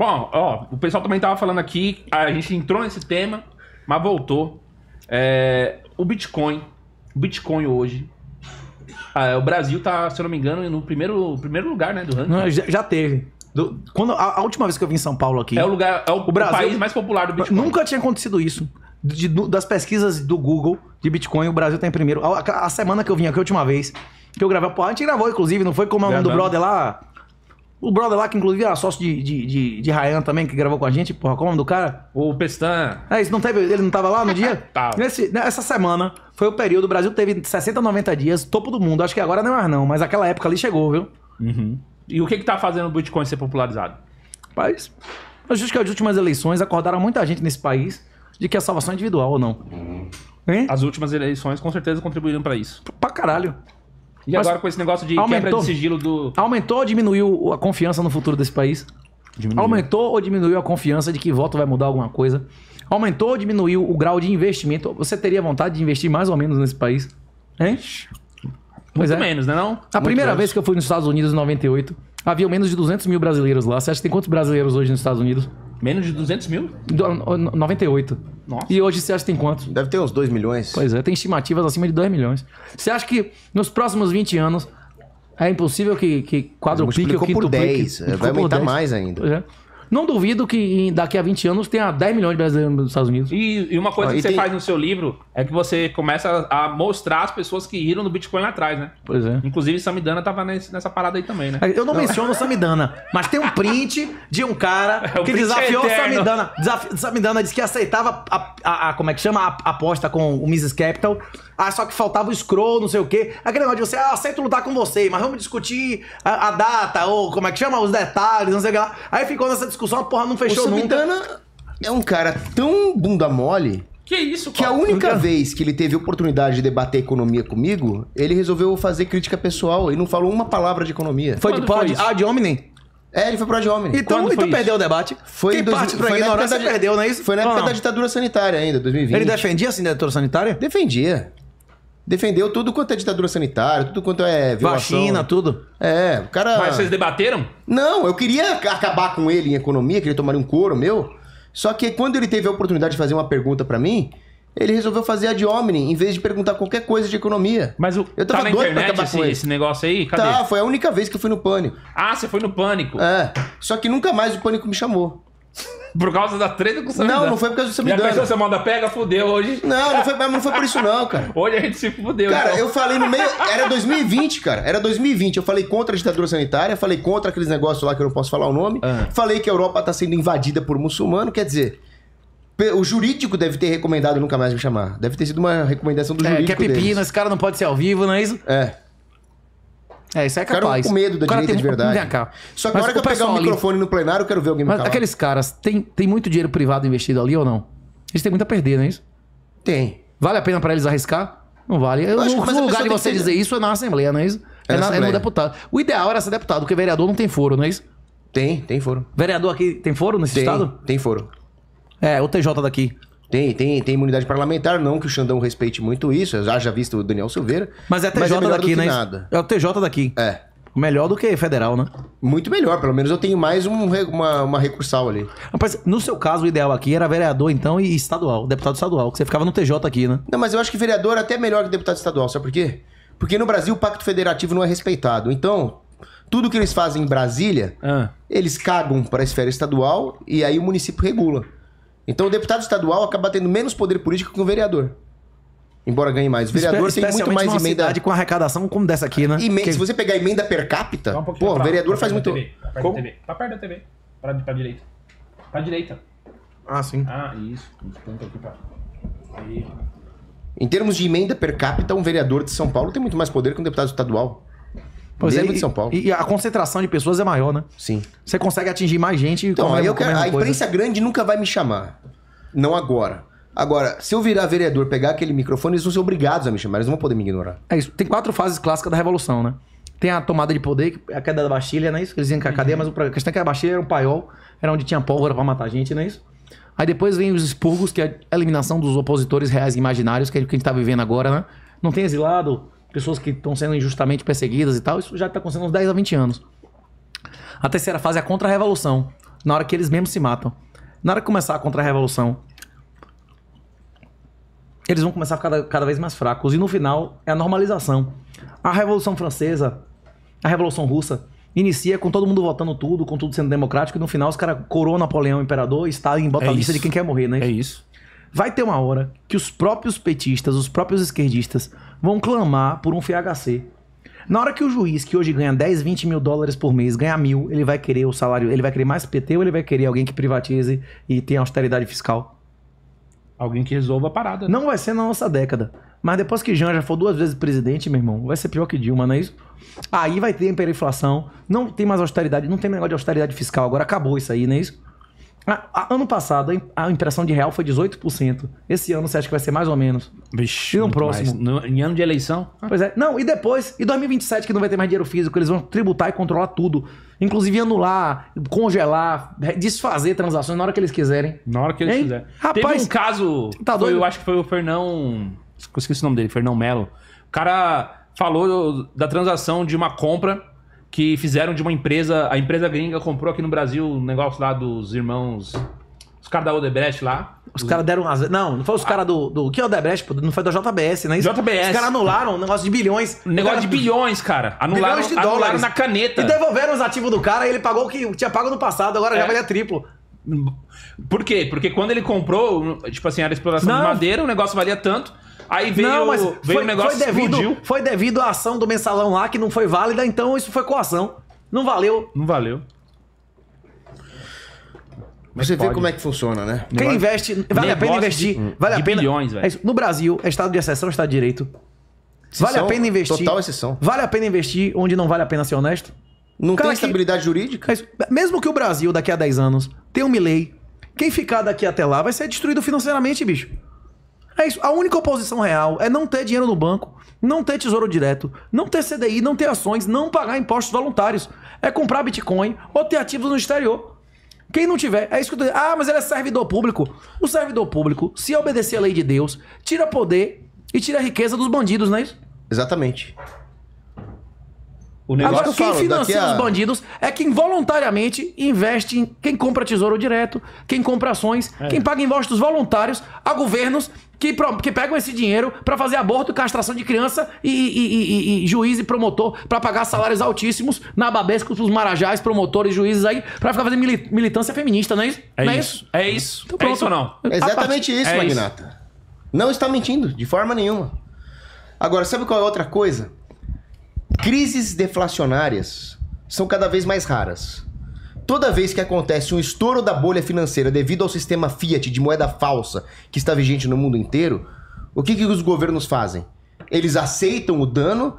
Bom, ó, o pessoal também tava falando aqui, a gente entrou nesse tema, mas voltou. É, o Bitcoin, o Bitcoin hoje, ah, o Brasil tá, se eu não me engano, no primeiro, primeiro lugar, né, do ranking. Não, já, já teve. Do, quando, a, a, última vez que eu vim em São Paulo aqui. É o lugar, é o, o Brasil, o país mais popular do Bitcoin. Nunca tinha acontecido isso. De, de, das pesquisas do Google de Bitcoin, o Brasil tá em primeiro. A, a, a semana que eu vim aqui a última vez, que eu gravei, a gente gravou, inclusive, não foi como é o nome do brother lá? O brother lá, que inclusive era é sócio de, de, de, de Ryan também, que gravou com a gente, porra, qual é o nome do cara? O Pestan. É, isso não teve, ele não tava lá no dia? tá. Nesse, nessa né, semana foi o período, o Brasil teve 60, 90 dias, topo do mundo. Acho que agora não é mais não, mas aquela época ali chegou, viu? Uhum. E o que que tá fazendo o Bitcoin ser popularizado? Rapaz, acho que as últimas eleições acordaram muita gente nesse país de que a salvação é individual ou não. Uhum. Hein? As últimas eleições com certeza contribuíram para isso. Pra caralho. E Mas agora com esse negócio de aumentou, quebra de sigilo do. Aumentou ou diminuiu a confiança no futuro desse país? Diminuiu. Aumentou ou diminuiu a confiança de que voto vai mudar alguma coisa? Aumentou ou diminuiu o grau de investimento? Você teria vontade de investir mais ou menos nesse país? Hein? Pois Muito é. menos, né não? A Muito primeira menos. vez que eu fui nos Estados Unidos em 98, havia menos de 200 mil brasileiros lá. Você acha que tem quantos brasileiros hoje nos Estados Unidos? Menos de 200 mil? Do, 98. Nossa. E hoje você acha que tem quanto? Deve ter uns 2 milhões. Pois é, tem estimativas acima de 2 milhões. Você acha que nos próximos 20 anos é impossível que, que quadruplique ou quintuplique? É, por 10. Vai aumentar mais ainda. Pois é. Não duvido que daqui a 20 anos tenha 10 milhões de brasileiros nos Estados Unidos. E, e uma coisa ah, que você tem... faz no seu livro é que você começa a mostrar as pessoas que riram no Bitcoin lá atrás, né? Pois é. Inclusive, Samidana tava nesse, nessa parada aí também, né? Eu não, não. menciono o Samidana, mas tem um print de um cara é, que desafiou eterno. Samidana. Desaf... Samidana disse que aceitava a, a, a como é que chama? A, aposta com o Mrs. Capital. Ah, só que faltava o scroll, não sei o quê. Aquele negócio de você, ah, aceito lutar com você, mas vamos discutir a, a data, ou como é que chama? Os detalhes, não sei o que lá. Aí ficou nessa discussão discussão, a porra não fechou o nunca. Subitana é um cara tão bunda mole. Que isso, Que a única vez que ele teve oportunidade de debater economia comigo, ele resolveu fazer crítica pessoal e não falou uma palavra de economia. Foi de Quando ad pod? Ah, de hominem? É, ele foi pro Adhominem. Então, então perdeu o debate. Foi Quem dois- parte pra na ignorância perdeu, não é isso? Foi na época ah, não? da ditadura sanitária ainda, 2020. Ele defendia a ditadura sanitária? Defendia defendeu tudo quanto é ditadura sanitária, tudo quanto é violação. Vacina, tudo. É, o cara... Mas vocês debateram? Não, eu queria acabar com ele em economia, queria tomar um couro meu. Só que quando ele teve a oportunidade de fazer uma pergunta para mim, ele resolveu fazer a de Omni, em vez de perguntar qualquer coisa de economia. Mas o, eu tava tá na doido internet pra acabar esse, esse negócio aí? Cadê? Tá, foi a única vez que eu fui no pânico. Ah, você foi no pânico. É. Só que nunca mais o pânico me chamou. Por causa da treta com o Samidana. Não, não foi por causa do Samidana. Já pensou, você manda pega, fudeu hoje. Não, não foi, não foi por isso não, cara. Hoje a gente se fudeu. Cara, então. eu falei no meio... Era 2020, cara. Era 2020. Eu falei contra a ditadura sanitária, falei contra aqueles negócios lá que eu não posso falar o nome. Uhum. Falei que a Europa tá sendo invadida por muçulmano. Quer dizer, o jurídico deve ter recomendado nunca mais me chamar. Deve ter sido uma recomendação do é, jurídico. Que é pepino, deles. esse cara não pode ser ao vivo, não é isso? É. É, isso é, é capaz. Ficaram com medo da direita de verdade. Vem cá. Só que que eu pegar o microfone no plenário, eu quero ver alguém me Mas calar. aqueles caras, tem, tem muito dinheiro privado investido ali ou não? Eles têm muito a perder, não é isso? Tem. Vale a pena para eles arriscar? Não vale. Eu, acho que o lugar de você dizer isso é na Assembleia, não é isso? É, é, na, é no deputado. O ideal era ser deputado, porque vereador não tem foro, não é isso? Tem, tem foro. Vereador aqui tem foro nesse tem, estado? Tem foro. É, o TJ daqui. Tem, tem, tem imunidade parlamentar, não que o Xandão respeite muito isso, eu já, já visto o Daniel Silveira. Mas é a TJ é daqui, né? Nada. É o TJ daqui. É. Melhor do que federal, né? Muito melhor, pelo menos eu tenho mais um, uma, uma recursal ali. Rapaz, no seu caso, o ideal aqui era vereador, então, e estadual, deputado estadual, que você ficava no TJ aqui, né? Não, mas eu acho que vereador é até melhor que deputado estadual, sabe por quê? Porque no Brasil o pacto federativo não é respeitado. Então, tudo que eles fazem em Brasília, ah. eles cagam para a esfera estadual e aí o município regula. Então o deputado estadual acaba tendo menos poder político que o vereador. Embora ganhe mais. O vereador tem muito mais emenda. com arrecadação como dessa aqui, né? Se você pegar emenda per capita, um pô, o vereador pra faz muito. TV, pra, como? TV. pra perto da TV. Pra, pra direita. Pra direita. Ah, sim. Ah, isso. Em termos de emenda per capita, um vereador de São Paulo tem muito mais poder que um deputado estadual. Pois é, muito São Paulo. E, e, a concentração de pessoas é maior, né? Sim. Você consegue atingir mais gente. Então, aí eu quero, a imprensa coisa. grande nunca vai me chamar. Não agora. Agora, se eu virar vereador, pegar aquele microfone, eles vão ser obrigados a me chamar, eles não vão poder me ignorar. É isso. Tem quatro fases clássicas da Revolução, né? Tem a tomada de poder, é a queda da Bastilha, não é isso? Eles dizem que a cadeia, uhum. mas a questão é que a Bastilha era um paiol, era onde tinha pólvora para matar gente, não é isso? Aí depois vem os expurgos, que é a eliminação dos opositores reais e imaginários, que é o que a gente tá vivendo agora, né? Não tem exilado, pessoas que estão sendo injustamente perseguidas e tal. Isso já está acontecendo uns 10 a 20 anos. A terceira fase é a contra-revolução, na hora que eles mesmos se matam. Na hora que começar a contra-revolução, eles vão começar a ficar cada vez mais fracos. E no final, é a normalização. A Revolução Francesa, a Revolução Russa, inicia com todo mundo votando tudo, com tudo sendo democrático, e no final os caras coroam Napoleão imperador e Stalin bota é a lista de quem quer morrer, né? É isso. Vai ter uma hora que os próprios petistas, os próprios esquerdistas, vão clamar por um FHC. Na hora que o juiz, que hoje ganha 10, 20 mil dólares por mês, ganha mil, ele vai querer o salário, ele vai querer mais PT ou ele vai querer alguém que privatize e tenha austeridade fiscal? Alguém que resolva a parada. Né? Não vai ser na nossa década. Mas depois que Jean já for duas vezes presidente, meu irmão, vai ser pior que Dilma, não é isso? Aí vai ter hiperinflação, não tem mais austeridade, não tem negócio de austeridade fiscal, agora acabou isso aí, não é isso? Ah, ah, ano passado a impressão de real foi 18%. Esse ano você acha que vai ser mais ou menos? Vixe, e no próximo? No, em ano de eleição? Pois é. Não, e depois? E 2027 que não vai ter mais dinheiro físico, eles vão tributar e controlar tudo. Inclusive anular, congelar, desfazer transações na hora que eles quiserem. Na hora que eles quiserem. Rapaz, Teve um caso, tá foi, eu acho que foi o Fernão... Esqueci o nome dele, Fernão Melo. O cara falou da transação de uma compra que fizeram de uma empresa. A empresa gringa comprou aqui no Brasil um negócio lá dos irmãos. Os caras da Odebrecht lá. Os caras deram as. Não, não foi os ah. caras do, do. Que é o pô? Não foi da JBS, né? JBS. Os caras anularam um negócio de bilhões. negócio cara... de bilhões, cara. Anularam, bilhões de dólares. anularam na caneta. E devolveram os ativos do cara e ele pagou o que tinha pago no passado, agora é. já valia triplo. Por quê? Porque quando ele comprou, tipo assim, era exploração não. de madeira, o negócio valia tanto. Aí veio, não, mas veio foi, um negócio foi devido, explodiu. Foi devido à ação do mensalão lá que não foi válida, então isso foi coação. Não valeu. Não valeu. Mas você pode. vê como é que funciona, né? Quem investe, vale a pena investir. De, vale de a pena. bilhões, velho. É no Brasil, é estado de exceção, é estado de direito. Exceção, vale a pena investir. Total exceção. Vale a pena investir onde não vale a pena ser honesto? Não Cara, tem estabilidade que, jurídica? É mesmo que o Brasil, daqui a 10 anos, tenha um Milley, quem ficar daqui até lá vai ser destruído financeiramente, bicho. É isso. A única oposição real é não ter dinheiro no banco, não ter tesouro direto, não ter CDI, não ter ações, não pagar impostos voluntários. É comprar Bitcoin ou ter ativos no exterior. Quem não tiver, é isso que eu tô dizendo. Ah, mas ele é servidor público. O servidor público, se obedecer à lei de Deus, tira poder e tira a riqueza dos bandidos, não é isso? Exatamente. O negócio Agora, quem falo, financia a... os bandidos é quem voluntariamente investe em quem compra tesouro direto, quem compra ações, é. quem paga impostos voluntários a governos que, que pegam esse dinheiro para fazer aborto, castração de criança e, e, e, e juiz e promotor para pagar salários altíssimos na babesca os marajás, promotores, juízes aí, para ficar fazendo militância feminista, não é isso? É, não é isso. É isso. Então, é pronto. É isso ou não? É exatamente isso, é Magnata. Isso. Não está mentindo, de forma nenhuma. Agora, sabe qual é outra coisa? Crises deflacionárias são cada vez mais raras. Toda vez que acontece um estouro da bolha financeira devido ao sistema fiat de moeda falsa que está vigente no mundo inteiro, o que, que os governos fazem? Eles aceitam o dano,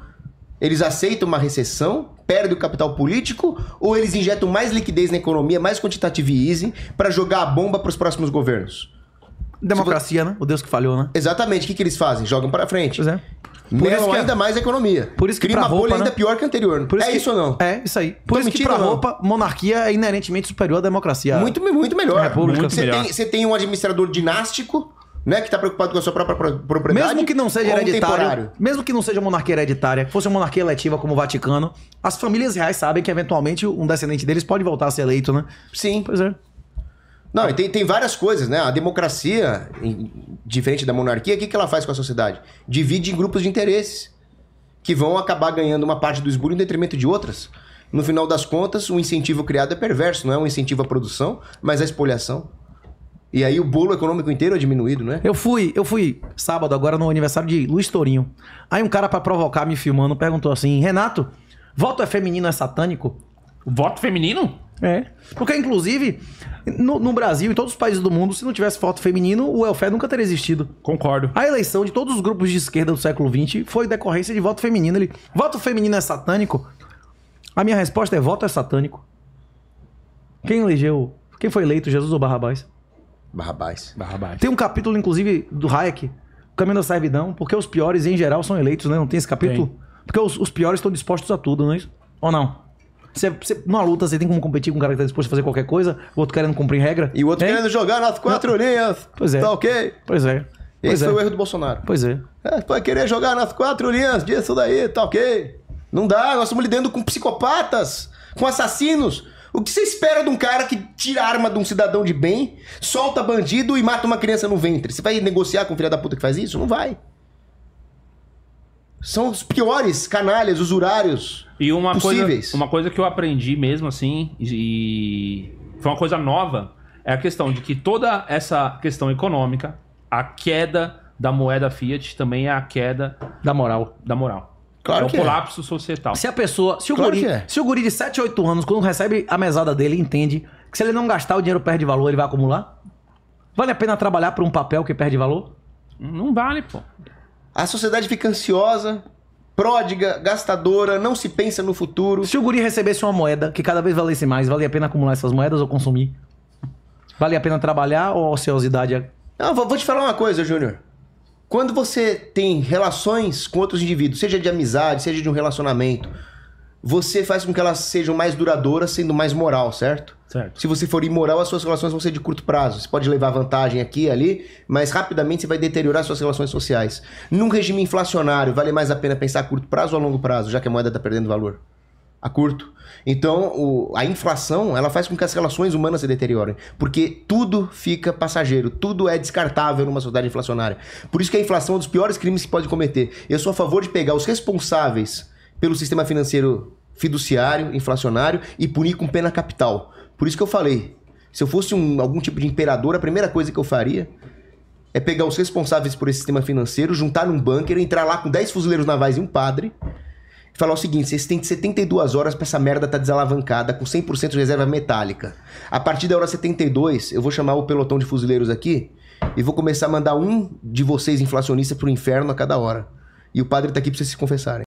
eles aceitam uma recessão, perdem o capital político, ou eles injetam mais liquidez na economia, mais quantitative easing, para jogar a bomba para os próximos governos? Democracia, né? O Deus que falhou, né? Exatamente. O que, que eles fazem? Jogam para frente. Pois é. Por isso que ainda mais a economia. Por isso que Cria uma roupa, bolha né? ainda pior que a anterior. Por isso é que, isso ou não? É, isso aí. Por Tô isso que pra roupa, monarquia é inerentemente superior à democracia. Muito, muito melhor. República. Muito você, melhor. Tem, você tem um administrador dinástico né, que está preocupado com a sua própria propriedade. Mesmo que não seja hereditário, mesmo que não seja monarquia hereditária, fosse uma monarquia eletiva como o Vaticano, as famílias reais sabem que eventualmente um descendente deles pode voltar a ser eleito, né? Sim. Pois é. Não, e tem, tem várias coisas, né? A democracia, diferente da monarquia, o que, que ela faz com a sociedade? Divide em grupos de interesses, que vão acabar ganhando uma parte do esbulho em detrimento de outras. No final das contas, o incentivo criado é perverso, não é um incentivo à produção, mas à espoliação. E aí o bolo econômico inteiro é diminuído, né? Eu fui, eu fui sábado agora no aniversário de Luiz Torinho. Aí um cara para provocar me filmando perguntou assim: "Renato, voto é feminino é satânico?" Voto feminino? É. Porque, inclusive, no, no Brasil e todos os países do mundo, se não tivesse voto feminino, o welfare nunca teria existido. Concordo. A eleição de todos os grupos de esquerda do século XX foi decorrência de voto feminino. Ele, voto feminino é satânico? A minha resposta é voto é satânico. Quem elegeu? Quem foi eleito, Jesus ou Barrabás? Barrabás. Barrabás. Tem um capítulo, inclusive, do Hayek, o Caminho da Servidão, porque os piores, em geral, são eleitos, né? Não tem esse capítulo? Tem. Porque os, os piores estão dispostos a tudo, não é isso? Ou não? Você, você, numa luta, você tem como competir com um cara que tá disposto a fazer qualquer coisa, o outro querendo cumprir regra. E o outro hein? querendo jogar nas quatro Não. linhas. Pois é. Tá ok? Pois é. Pois Esse é. foi o erro do Bolsonaro. Pois é. é. Vai querer jogar nas quatro linhas disso daí, tá ok? Não dá, nós estamos lidando com psicopatas, com assassinos. O que você espera de um cara que tira a arma de um cidadão de bem, solta bandido e mata uma criança no ventre? Você vai negociar com o filho da puta que faz isso? Não vai são os piores canalhas, usurários e uma possíveis. Coisa, uma coisa que eu aprendi mesmo, assim, e foi uma coisa nova, é a questão de que toda essa questão econômica, a queda da moeda fiat também é a queda da moral. Da moral. Claro é que é. colapso é. societal. Se a pessoa. Se o, claro guri, é. se o guri de 7, 8 anos, quando recebe a mesada dele, entende que se ele não gastar, o dinheiro perde valor, ele vai acumular? Vale a pena trabalhar por um papel que perde valor? Não vale, pô. A sociedade fica ansiosa, pródiga, gastadora, não se pensa no futuro. Se o guri recebesse uma moeda que cada vez valesse mais, valia a pena acumular essas moedas ou consumir? Vale a pena trabalhar ou a ociosidade é... Não, vou, vou te falar uma coisa, Júnior. Quando você tem relações com outros indivíduos, seja de amizade, seja de um relacionamento, você faz com que elas sejam mais duradouras, sendo mais moral, certo? Certo. Se você for imoral, as suas relações vão ser de curto prazo. Você pode levar vantagem aqui e ali, mas rapidamente você vai deteriorar suas relações sociais. Num regime inflacionário, vale mais a pena pensar a curto prazo ou a longo prazo, já que a moeda está perdendo valor? A curto. Então, o, a inflação, ela faz com que as relações humanas se deteriorem, porque tudo fica passageiro, tudo é descartável numa sociedade inflacionária. Por isso que a inflação é um dos piores crimes que pode cometer. Eu sou a favor de pegar os responsáveis pelo sistema financeiro fiduciário, inflacionário e punir com pena capital. Por isso que eu falei, se eu fosse um, algum tipo de imperador, a primeira coisa que eu faria é pegar os responsáveis por esse sistema financeiro, juntar num bunker, entrar lá com 10 fuzileiros navais e um padre e falar o seguinte, vocês têm 72 horas para essa merda tá desalavancada com 100% de reserva metálica. A partir da hora 72, eu vou chamar o pelotão de fuzileiros aqui e vou começar a mandar um de vocês inflacionistas pro inferno a cada hora. E o padre tá aqui para vocês se confessarem.